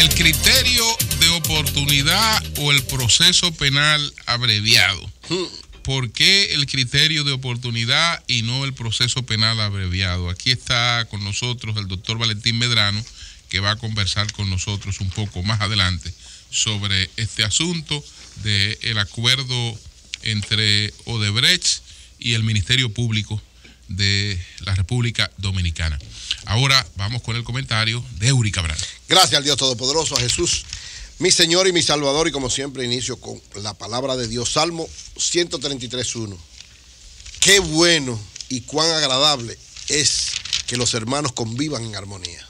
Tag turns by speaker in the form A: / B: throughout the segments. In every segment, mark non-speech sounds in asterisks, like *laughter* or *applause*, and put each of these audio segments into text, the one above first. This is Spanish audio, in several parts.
A: El criterio de oportunidad o el proceso penal abreviado. ¿Por qué el criterio de oportunidad y no el proceso penal abreviado? Aquí está con nosotros el doctor Valentín Medrano, que va a conversar con nosotros un poco más adelante sobre este asunto del acuerdo entre Odebrecht y el Ministerio Público de la República Dominicana. Ahora vamos con el comentario de Uri Cabral. Gracias al Dios Todopoderoso, a Jesús, mi Señor y mi Salvador, y como siempre inicio con la palabra de Dios, Salmo 133.1. Qué bueno y cuán agradable es que los hermanos convivan en armonía.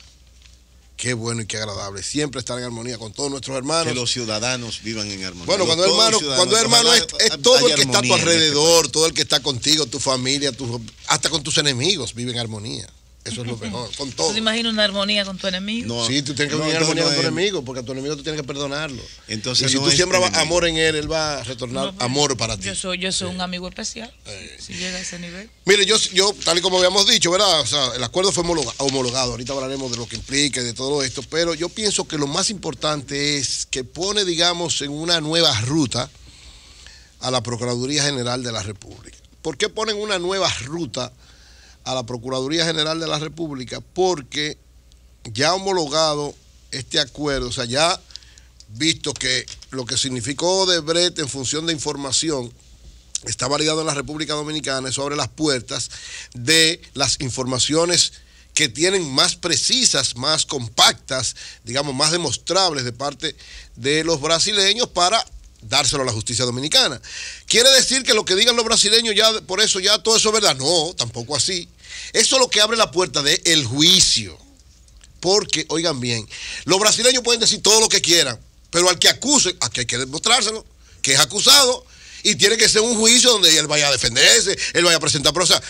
A: Qué bueno y qué agradable. Siempre estar en armonía con todos nuestros hermanos. Que los ciudadanos vivan en armonía. Bueno, cuando, hermano, cuando es hermano, es, todo el que está a tu este alrededor, todo el que está contigo, tu familia, tu, hasta con tus enemigos vive en armonía. Eso es lo mejor, *laughs* con todo. ¿Tú imaginas una armonía con tu enemigo? sí, tú tienes que tener armonía con tu enemigo, porque a tu enemigo tú tienes que perdonarlo. Entonces, y si tú siembras amor en él, él va a retornar pues, amor para ti. Yo soy, yo soy un amigo especial, si llega a ese nivel. Mire, yo, yo, tal y como habíamos dicho, ¿verdad? O sea, el acuerdo fue homologado, ahorita hablaremos de lo que implica y de todo esto, pero yo pienso que lo más importante es que pone, digamos, en una nueva ruta a la Procuraduría General de la República. ¿Por qué ponen una nueva ruta? a la Procuraduría General de la República porque ya ha homologado este acuerdo, o sea, ya visto que lo que significó Odebrecht en función de información está validado en la República Dominicana, eso abre las puertas de las informaciones que tienen más precisas, más compactas, digamos, más demostrables de parte de los brasileños para dárselo a la justicia dominicana. ¿Quiere decir que lo que digan los brasileños ya por eso ya todo eso es verdad? No, tampoco así. Eso es lo que abre la puerta del juicio. Porque, oigan bien, los brasileños pueden decir todo lo que quieran, pero al que acuse, aquí hay que demostrárselo, que es acusado, y tiene que ser un juicio donde él vaya a defenderse, él vaya a presentar prosa.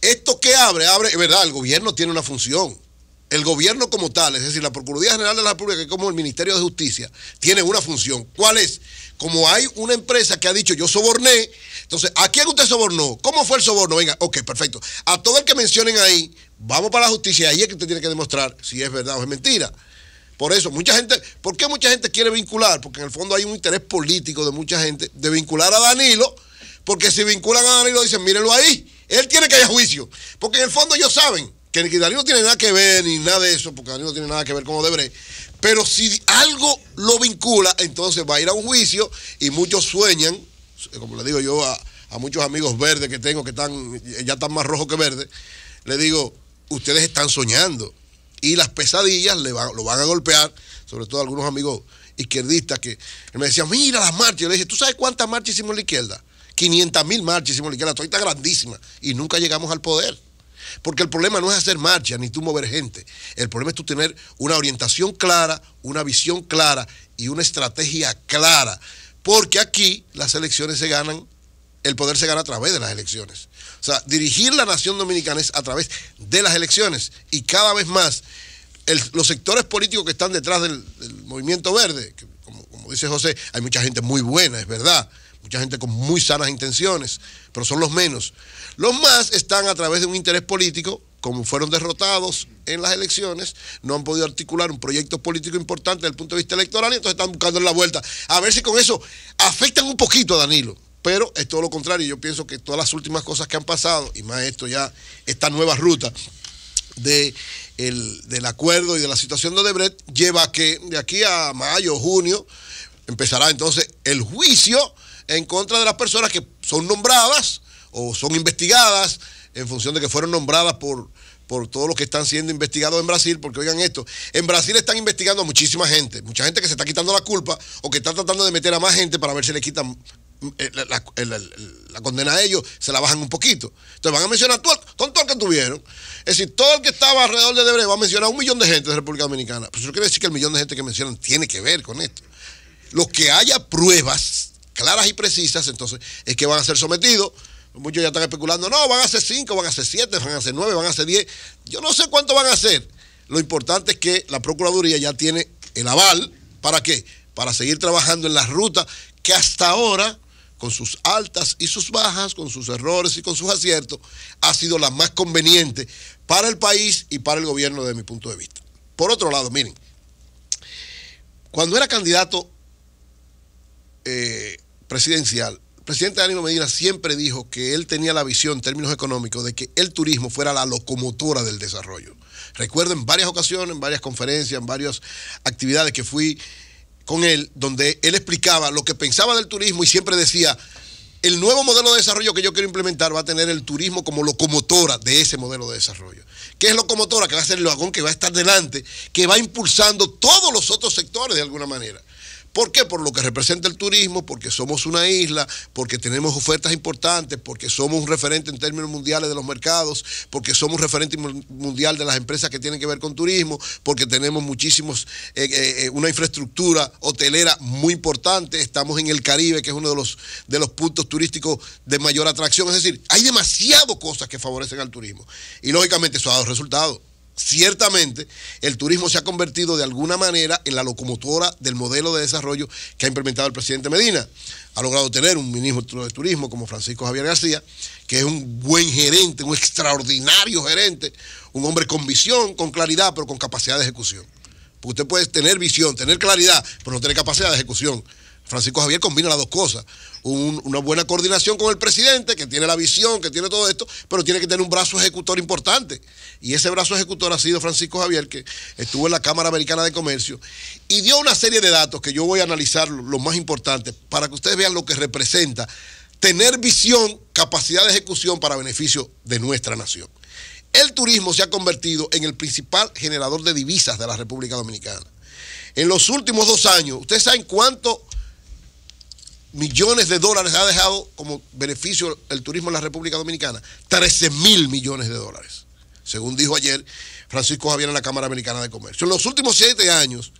A: esto que abre, abre, es verdad, el gobierno tiene una función. El gobierno como tal, es decir, la Procuraduría General de la República, como el Ministerio de Justicia, tiene una función. ¿Cuál es? como hay una empresa que ha dicho yo soborné, entonces, ¿a quién usted sobornó? ¿Cómo fue el soborno? Venga, ok, perfecto. A todo el que mencionen ahí, vamos para la justicia, ahí es que usted tiene que demostrar si es verdad o es mentira. Por eso, mucha gente, ¿por qué mucha gente quiere vincular? Porque en el fondo hay un interés político de mucha gente de vincular a Danilo, porque si vinculan a Danilo dicen, mírenlo ahí, él tiene que ir a juicio, porque en el fondo ellos saben que, que Darío no tiene nada que ver ni nada de eso, porque Darío no tiene nada que ver con Odebrecht, pero si algo lo vincula, entonces va a ir a un juicio y muchos sueñan, como le digo yo a, muchos amigos verdes que tengo que están, ya están más rojos que verdes, le digo, ustedes están soñando y las pesadillas le lo van a golpear, sobre todo algunos amigos izquierdistas que me decían, mira las marchas, yo le dije, ¿tú sabes cuántas marchas hicimos en la izquierda? 500 mil marchas hicimos en la izquierda, todavía está grandísima y nunca llegamos al poder. Porque el problema no es hacer marcha ni tú mover gente. El problema es tú tener una orientación clara, una visión clara y una estrategia clara. Porque aquí las elecciones se ganan, el poder se gana a través de las elecciones. O sea, dirigir la nación dominicana es a través de las elecciones. Y cada vez más, los sectores políticos que están detrás del, movimiento verde, como dice José, hay mucha gente muy buena, es verdad mucha gente con muy sanas intenciones, pero son los menos. Los más están a través de un interés político, como fueron derrotados en las elecciones, no han podido articular un proyecto político importante desde el punto de vista electoral y entonces están buscando la vuelta. A ver si con eso afectan un poquito a Danilo. Pero es todo lo contrario. Yo pienso que todas las últimas cosas que han pasado, y más esto ya, esta nueva ruta de del acuerdo y de la situación de Odebrecht, lleva a que de aquí a mayo, junio, empezará entonces el juicio en contra de las personas que son nombradas o son investigadas en función de que fueron nombradas por, por todos los que están siendo investigados en Brasil, porque oigan esto, en Brasil están investigando a muchísima gente, mucha gente que se está quitando la culpa o que está tratando de meter a más gente para ver si le quitan eh, la, condena a ellos se la bajan un poquito. Entonces van a mencionar todo, con todo el que tuvieron. Es decir, todo el que estaba alrededor de Debre va a mencionar a un millón de gente de República Dominicana. Pues eso quiere decir que el millón de gente que mencionan tiene que ver con esto. Los que haya pruebas claras y precisas, entonces es que van a ser sometidos. Muchos ya están especulando, no, van a ser cinco, van a ser siete, van a ser nueve van a ser diez, Yo no sé cuánto van a ser. Lo importante es que la Procuraduría ya tiene el aval. ¿Para qué? Para seguir trabajando en la ruta que hasta ahora, con sus altas y sus bajas, con sus errores y con sus aciertos, ha sido la más conveniente para el país y para el gobierno desde mi punto de vista. Por otro lado, miren, cuando era candidato eh, presidencial, el presidente Danilo Medina siempre dijo que él tenía la visión en términos económicos de que el turismo fuera la locomotora del desarrollo. Recuerdo en varias ocasiones, en varias conferencias, en varias actividades que fui con él, donde él explicaba lo que pensaba del turismo y siempre decía, el nuevo modelo de desarrollo que yo quiero implementar va a tener el turismo como locomotora de ese modelo de desarrollo. ¿Qué es locomotora? Que va a ser el vagón que va a estar delante, que va impulsando todos los otros sectores de alguna manera. ¿Por qué? Por lo que representa el turismo, porque somos una isla, porque tenemos ofertas importantes, porque somos un referente en términos mundiales de los mercados, porque somos un referente mundial de las empresas que tienen que ver con turismo, porque tenemos muchísimos, eh, eh, eh, una infraestructura hotelera muy importante, estamos en el Caribe, que es uno de los, de los puntos turísticos de mayor atracción, es decir, hay demasiadas cosas que favorecen al turismo y lógicamente eso ha dado resultados ciertamente el turismo se ha convertido de alguna manera en la locomotora del modelo de desarrollo que ha implementado el presidente Medina. Ha logrado tener un ministro de turismo como Francisco Javier García, que es un buen gerente, un extraordinario gerente, un hombre con visión, con claridad, pero con capacidad de ejecución. Porque usted puede tener visión, tener claridad, pero no tener capacidad de ejecución. Francisco Javier combina las dos cosas. una buena coordinación con el presidente, que tiene la visión, que tiene todo esto, pero tiene que tener un brazo ejecutor importante. Y ese brazo ejecutor ha sido Francisco Javier, que estuvo en la Cámara Americana de Comercio, y dio una serie de datos que yo voy a analizar los más importantes, para que ustedes vean lo que representa tener visión, capacidad de ejecución para beneficio de nuestra nación. El turismo se ha convertido en el principal generador de divisas de la República Dominicana. En los últimos dos años, ¿ustedes saben cuánto millones de dólares ha dejado como beneficio el turismo en la República Dominicana. 13 mil millones de dólares, según dijo ayer Francisco Javier en la Cámara Americana de Comercio. En los últimos siete años,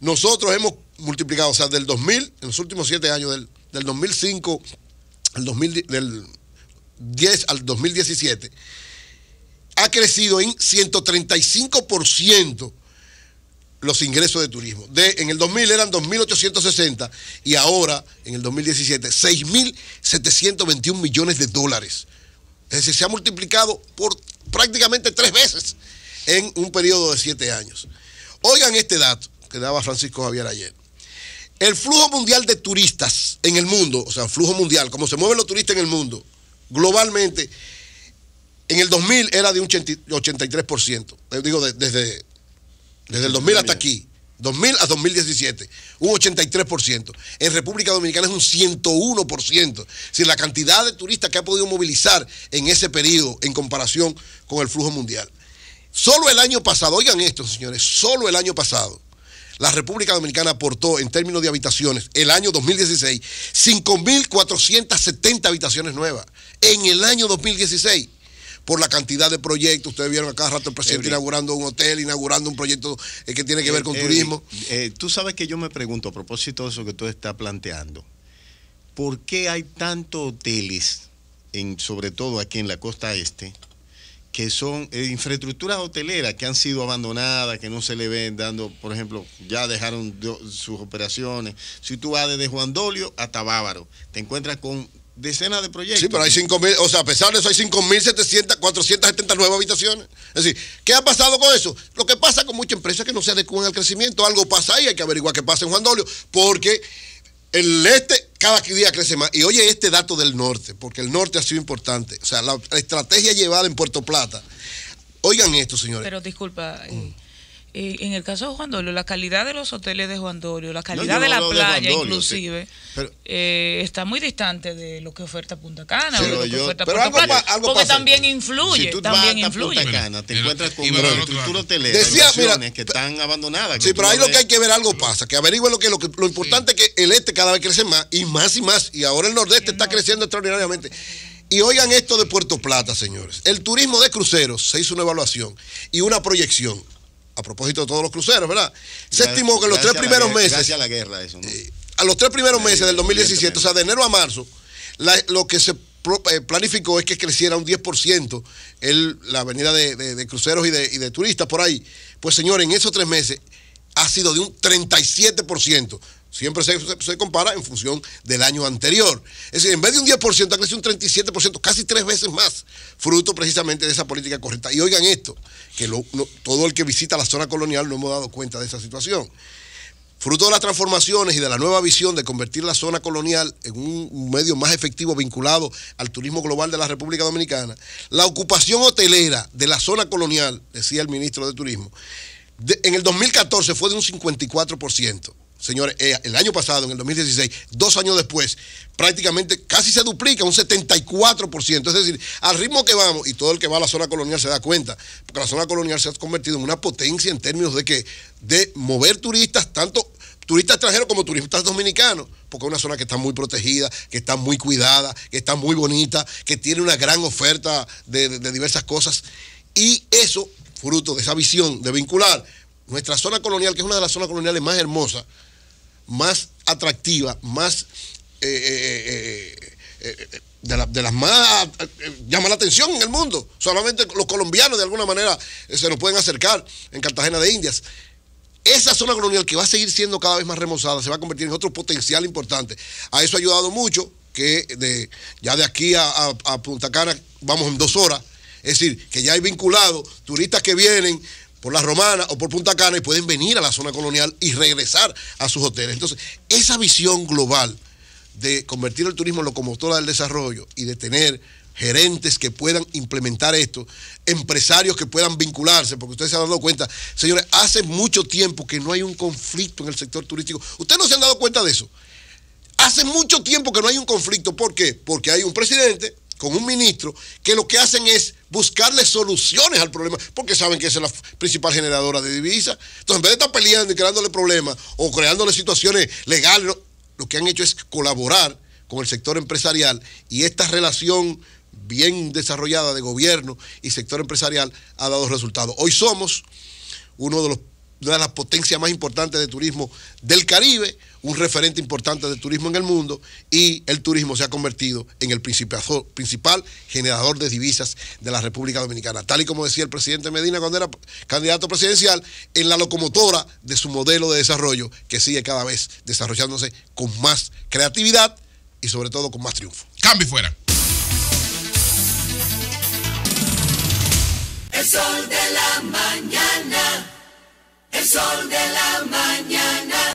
A: nosotros hemos multiplicado, o sea, del 2000, en los últimos siete años, del, 2005 al 2017, ha crecido en 135% los ingresos de turismo. De, en el 2000 eran 2.860 y ahora, en el 2017, 6.721 millones de dólares. Es decir, se ha multiplicado por prácticamente tres veces en un periodo de siete años. Oigan este dato que daba Francisco Javier ayer. El flujo mundial de turistas en el mundo, o sea, flujo mundial, como se mueven los turistas en el mundo, globalmente, en el 2000 era de un 83%, eh, digo, desde desde el 2000 hasta aquí. 2000 a 2017, un 83%. En República Dominicana es un 101%. Si la cantidad de turistas que ha podido movilizar en ese periodo en comparación con el flujo mundial. Solo el año pasado, oigan esto, señores, solo el año pasado, la República Dominicana aportó en términos de habitaciones el año 2016 5.470 habitaciones nuevas. En el año 2016 por la cantidad de proyectos. Ustedes vieron acá rato el presidente inaugurando un hotel, inaugurando un proyecto eh, que tiene que ver con eh, turismo. Eh, tú sabes que yo me pregunto a propósito de eso que tú estás planteando, ¿por qué hay tantos hoteles, en, sobre todo aquí en la costa este, que son infraestructuras hoteleras que han sido abandonadas, que no se le ven dando, por ejemplo, ya dejaron sus operaciones. Si tú vas desde Juan Dolio hasta Bávaro, te encuentras con decenas de proyectos. Sí, pero hay 5.000, o sea, a pesar de eso hay 5.700, nuevas habitaciones. Es decir, ¿qué ha pasado con eso? Lo que pasa con muchas empresas que no se adecuan al crecimiento, algo pasa ahí, hay que averiguar qué pasa en Juan Dolio, porque el este cada día crece más. Y oye este dato del norte, porque el norte ha sido importante. O sea, la, estrategia llevada en Puerto Plata. Oigan esto, señores. Pero disculpa. Eh, mm. Eh, en el caso de Juan Dolio, la calidad de los hoteles de Juan Dolio, la calidad de la playa, inclusive, eh, está muy distante de lo que oferta Punta Cana. Pero, o de lo que oferta Punta algo, porque también influye. también influye. Punta Cana, te encuentras con una estructura hotelera mira, que están abandonadas. Sí, pero ahí lo que hay que ver algo pasa, que averigüe lo que lo, importante es que el este cada vez crece más y más y más, y ahora el nordeste está creciendo extraordinariamente. Y oigan esto de Puerto Plata, señores. El turismo de cruceros se hizo una evaluación y una proyección a propósito de todos los cruceros, ¿verdad? Se estimó que los tres primeros meses. Gracias a la guerra, eso, eh, a los tres primeros meses del 2017, o sea, de enero a marzo, lo que se eh, planificó es que creciera un 10% el, la avenida de, cruceros y de, y de, turistas por ahí. Pues señores, en esos tres meses ha sido de un 37%. Siempre se, compara en función del año anterior. Es decir, en vez de un 10%, ha crecido un 37%, casi tres veces más, fruto precisamente de esa política correcta. Y oigan esto, que todo el que visita la zona colonial no hemos dado cuenta de esa situación. Fruto de las transformaciones y de la nueva visión de convertir la zona colonial en un medio más efectivo vinculado al turismo global de la República Dominicana, la ocupación hotelera de la zona colonial, decía el ministro de Turismo, en el 2014 fue de un 54%. Señores, eh, el año pasado, en el 2016, dos años después, prácticamente casi se duplica, un 74%. Es decir, al ritmo que vamos, y todo el que va a la zona colonial se da cuenta, porque la zona colonial se ha convertido en una potencia en términos de que de mover turistas, tanto turistas extranjeros como turistas dominicanos, porque es una zona que está muy protegida, que está muy cuidada, que está muy bonita, que tiene una gran oferta de diversas cosas. Y eso, fruto de esa visión de vincular nuestra zona colonial, que es una de las zonas coloniales más hermosas, más atractiva, más eh, eh, eh, eh de, las más llama la atención en el mundo. Solamente los colombianos de alguna manera se nos pueden acercar en Cartagena de Indias. Esa zona colonial que va a seguir siendo cada vez más remozada se va a convertir en otro potencial importante. A eso ha ayudado mucho que de, ya de aquí a, a Punta Cana vamos en dos horas. Es decir, que ya hay vinculados turistas que vienen, por la Romana o por Punta Cana y pueden venir a la zona colonial y regresar a sus hoteles. Entonces, esa visión global de convertir el turismo en locomotora del desarrollo y de tener gerentes que puedan implementar esto, empresarios que puedan vincularse, porque ustedes se han dado cuenta, señores, hace mucho tiempo que no hay un conflicto en el sector turístico. Ustedes no se han dado cuenta de eso. Hace mucho tiempo que no hay un conflicto. ¿Por qué? Porque hay un presidente, con un ministro que lo que hacen es buscarle soluciones al problema, porque saben que es la principal generadora de divisas. Entonces, en vez de estar peleando y creándole problemas o creándole situaciones legales, lo que han hecho es colaborar con el sector empresarial y esta relación bien desarrollada de gobierno y sector empresarial ha dado resultados. Hoy somos uno de una de las potencias más importantes de turismo del Caribe, un referente importante de turismo en el mundo y el turismo se ha convertido en el principal generador de divisas de la República Dominicana. Tal y como decía el presidente Medina cuando era candidato presidencial, en la locomotora de su modelo de desarrollo que sigue cada vez desarrollándose con más creatividad y sobre todo con más triunfo. Cambio fuera. sol de la mañana. El sol de la mañana.